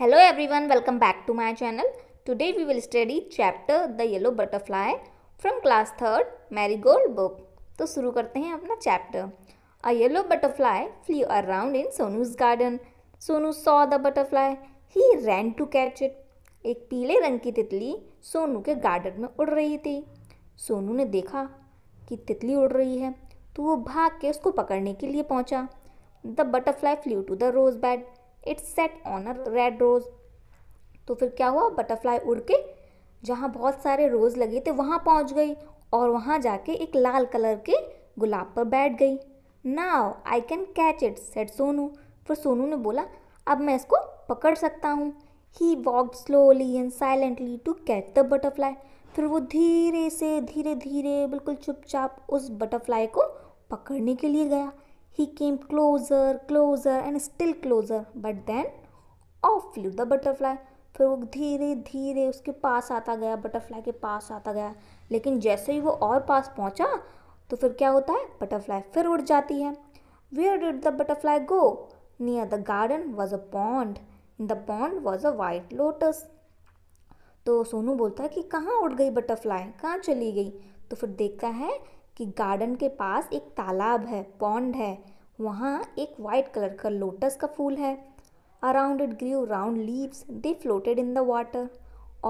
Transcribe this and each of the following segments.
Hello everyone welcome back to my channel today we will study chapter the yellow butterfly from class third marigold book तो शुरू करते हैं अपना chapter a yellow butterfly flew around in Sonu's garden Sonu saw the butterfly he ran to catch it एक पीले रंग की तितली सोनू के गार्डन में उड़ रही थी सोनू ने देखा कि तितली उड़ रही है तो वो भाग के उसको पकड़ने के लिए पहुँचा the butterfly flew to the rose bed its sat on a red rose तो फिर क्या हुआ बटरफ्लाई उड़ के जहाँ बहुत सारे रोज़ लगे थे वहाँ पहुँच गई और वहाँ जाके एक लाल कलर के गुलाब पर बैठ गई now I can catch it said Sonu फिर सोनू ने बोला अब मैं इसको पकड़ सकता हूँ he walk slowly and silently to catch the butterfly फिर वो धीरे से धीरे धीरे बिल्कुल चुपचाप उस बटरफ्लाई को पकड़ने के लिए गया He came closer, closer and still closer. But then off flew the butterfly. फिर वो धीरे धीरे उसके पास आता गया बटरफ्लाई के पास आता गया लेकिन जैसे ही वो और पास पहुंचा तो फिर क्या होता है बटरफ्लाई फिर उड़ जाती है where did the butterfly go near the garden was a pond in the pond was a white lotus तो सोनू बोलता है कि कहाँ उड़ गई बटरफ्लाई कहाँ चली गई तो फिर देखता है कि गार्डन के पास एक तालाब है पॉन्ड है वहाँ एक वाइट कलर का लोटस का फूल है around it grew round leaves they floated in the water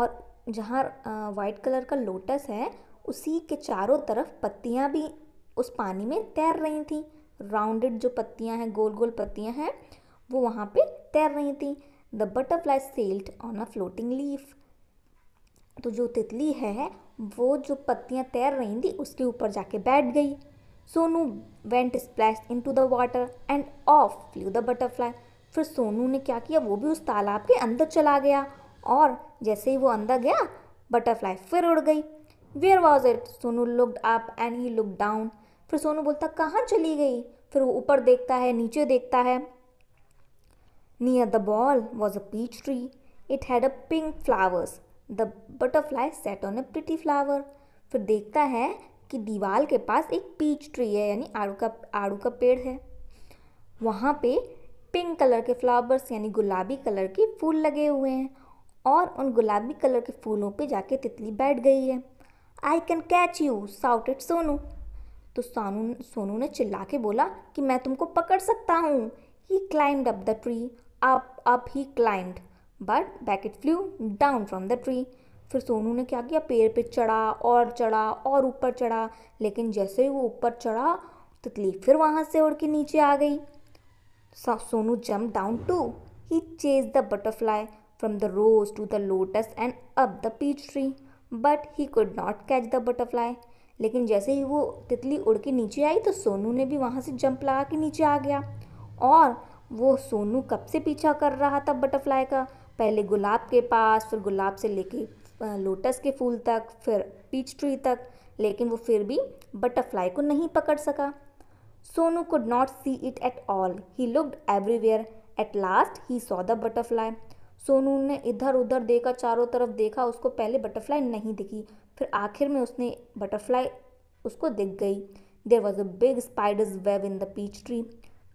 और जहाँ वाइट कलर का लोटस है उसी के चारों तरफ पत्तियाँ भी उस पानी में तैर रही थी राउंडेड जो पत्तियाँ हैं गोल गोल पत्तियाँ हैं वो वहाँ पे तैर रही थी the butterfly settled on a floating leaf तो जो तितली है वो जो पत्तियाँ तैर रही थी उसके ऊपर जाके बैठ गई Sonu went splash into the water and off flew the butterfly फिर सोनू ने क्या किया वो भी उस तालाब के अंदर चला गया और जैसे ही वो अंदर गया बटरफ्लाई फिर उड़ गई where was it Sonu looked up and he look down फिर सोनू बोलता कहाँ चली गई फिर वो ऊपर देखता है नीचे देखता है near the ball was a peach tree it had a pink flowers the butterfly sat on a pretty flower फिर देखता है कि दीवार के पास एक पीच ट्री है यानी आड़ू का आड़ू का पेड़ है वहाँ पे पिंक कलर के फ्लावर्स यानी गुलाबी कलर के फूल लगे हुए हैं और उन गुलाबी कलर के फूलों पे जाके तितली बैठ गई है I can catch you shouted Sonu तो सानू सोनू ने चिल्ला के बोला कि मैं तुमको पकड़ सकता हूँ he climbed up the tree up up he climbed but बैकेट flew down from the tree फिर सोनू ने क्या किया पेड़ पे चढ़ा और चढ़ा और ऊपर चढ़ा लेकिन जैसे ही वो ऊपर चढ़ा तितली फिर वहाँ से उड़ के नीचे आ गई Sonu jump down to he chase the butterfly from the rose to the lotus and up the peach tree but he could not catch the butterfly लेकिन जैसे ही वो तितली उड़ के नीचे आई तो सोनू ने भी वहाँ से जंप लगा के नीचे आ गया और वो सोनू कब से पीछा कर रहा था बटरफ्लाई का पहले गुलाब के पास फिर गुलाब से लेके लोटस के फूल तक फिर पीच ट्री तक लेकिन वो फिर भी बटरफ्लाई को नहीं पकड़ सका Sonu could not see it at all he looked everywhere at last he saw the butterfly Sonu ने इधर उधर देखा चारों तरफ देखा उसको पहले बटरफ्लाई नहीं दिखी फिर आखिर में उसने बटरफ्लाई उसको दिख गई there was a big spider's web in the peach tree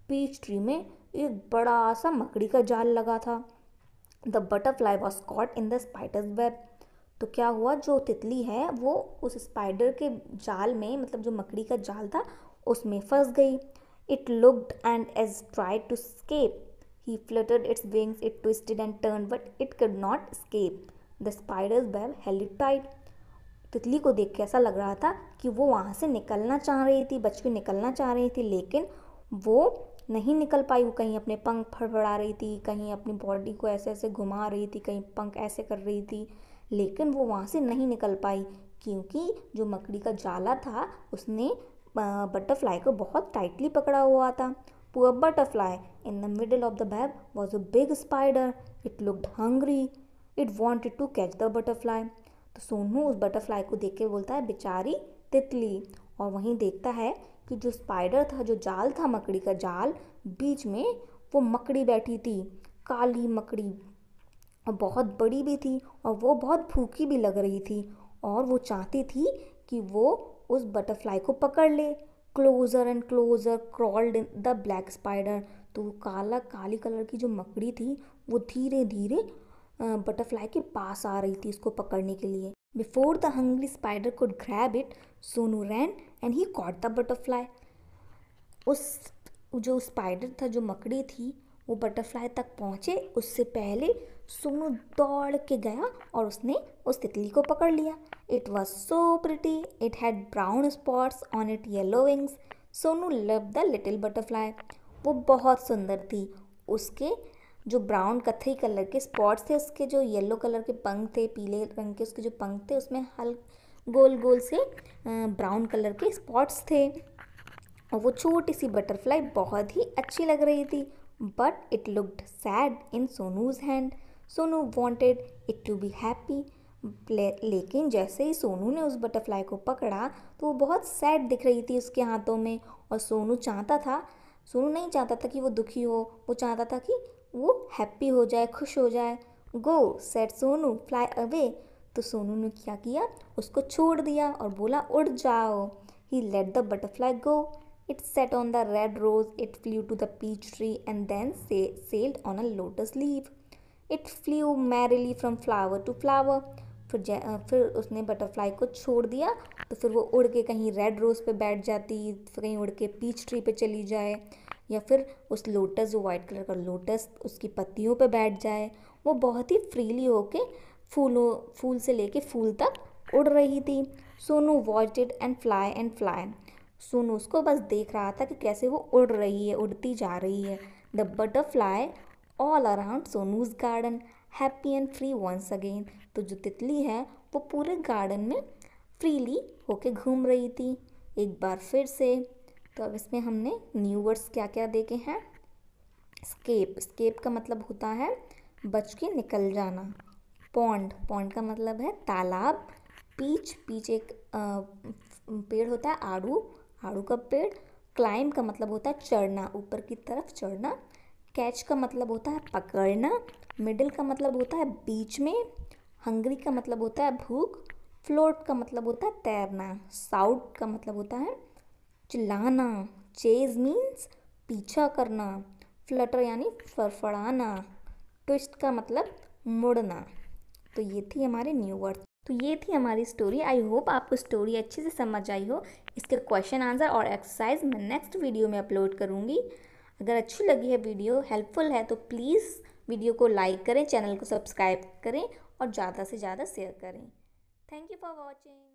peach tree में एक बड़ा सा मकड़ी का जाल लगा था the butterfly was caught in the spider's web तो क्या हुआ जो तितली है वो उस स्पाइडर के जाल में मतलब जो मकड़ी का जाल था उसमें फंस गई it looked and as try to escape he fluttered its wings it twisted and turn but it could not escape the spider's web held tight तितली को देख के ऐसा लग रहा था कि वो वहाँ से निकलना चाह रही थी बच के निकलना चाह रही थी लेकिन वो नहीं निकल पाई वो कहीं अपने पंख फड़फड़ा रही थी कहीं अपनी बॉडी को ऐसे ऐसे घुमा रही थी कहीं पंख ऐसे कर रही थी लेकिन वो वहाँ से नहीं निकल पाई क्योंकि जो मकड़ी का जाला था उसने बटरफ्लाई को बहुत टाइटली पकड़ा हुआ था poor butterfly in the middle of the web was a big spider it looked hungry it wanted to catch the butterfly तो सोनू उस बटरफ्लाई को देख के बोलता है बेचारी तितली और वहीं देखता है कि जो स्पाइडर था जो जाल था मकड़ी का जाल बीच में वो मकड़ी बैठी थी काली मकड़ी और बहुत बड़ी भी थी और वो बहुत भूखी भी लग रही थी और वो चाहती थी कि वो उस बटरफ्लाई को पकड़ ले closer and closer crawled the black spider तो काला काली कलर की जो मकड़ी थी वो धीरे धीरे बटरफ्लाई के पास आ रही थी उसको पकड़ने के लिए Before the hungry spider could grab it, Sonu ran and he caught the butterfly उस जो स्पाइडर था जो मकड़ी थी वो बटरफ्लाई तक पहुँचे उससे पहले सोनू दौड़ के गया और उसने उस तितली को पकड़ लिया it was so pretty it had brown spots on it yellow wings Sonu love the little butterfly वो बहुत सुंदर थी उसके जो ब्राउन कथई कलर के स्पॉट्स थे उसके जो येलो कलर के पंख थे पीले रंग के उसके जो पंख थे उसमें हल गोल गोल से ब्राउन कलर के स्पॉट्स थे और वो छोटी सी बटरफ्लाई बहुत ही अच्छी लग रही थी but it looked sad in Sonu's hand Sonu wanted it to be happy लेकिन जैसे ही सोनू ने उस बटरफ्लाई को पकड़ा तो वो बहुत सैड दिख रही थी उसके हाथों में और सोनू चाहता था सोनू नहीं चाहता था कि वो दुखी हो वो चाहता था कि वो हैप्पी हो जाए खुश हो जाए go said Sonu fly away तो सोनू ने क्या किया उसको छोड़ दिया और बोला उड़ जाओ he let the butterfly go it sat on the red rose it flew to the peach tree and then settled on a lotus leave it flew merrily from flower to flower फिर फिर उसने butterfly को छोड़ दिया तो फिर वो उड़ के कहीं रेड रोज़ पे बैठ जाती फिर कहीं उड़ के पीच ट्री पे चली जाए या फिर उस लोटस जो वाइट कलर का लोटस उसकी पत्तियों पे बैठ जाए वो बहुत ही फ्रीली होके फूलों फूल से लेके फूल तक उड़ रही थी Sonu watch it and fly and fly Sonu उसको बस देख रहा था कि कैसे वो उड़ रही है उड़ती जा रही है the butterfly all around Sonu's garden happy and free once again तो जो तितली है वो पूरे गार्डन में फ्रीली होके घूम रही थी एक बार फिर से तो अब इसमें हमने न्यू वर्ड्स क्या क्या देखे हैं स्केप स्केप का मतलब होता है बच के निकल जाना पौंड पौंड का मतलब है तालाब पीच पीच एक पेड़ होता है आड़ू आड़ू का पेड़ क्लाइम का मतलब होता है चढ़ना ऊपर की तरफ चढ़ना कैच का मतलब होता है पकड़ना मिडिल का मतलब होता है बीच में हंगरी का मतलब होता है भूख फ्लोट का मतलब होता है तैरना साउट का मतलब होता है चिल्लाना चेज मीन्स पीछा करना फ्लटर यानी फड़फड़ाना ट्विस्ट का मतलब मुड़ना तो ये थी हमारे न्यू वर्ड तो ये थी हमारी स्टोरी आई होप आपको स्टोरी अच्छे से समझ आई हो इसके क्वेश्चन आंसर और एक्सरसाइज मैं नेक्स्ट वीडियो में अपलोड करूँगी अगर अच्छी लगी है वीडियो हेल्पफुल है तो प्लीज़ वीडियो को लाइक करें चैनल को सब्सक्राइब करें और ज़्यादा से ज़्यादा शेयर करें थैंक यू फॉर वॉचिंग